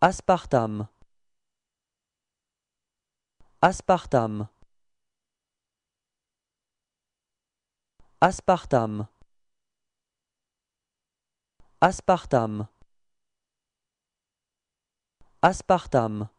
Aspartam. Aspartam. Aspartam. Aspartam. aspartame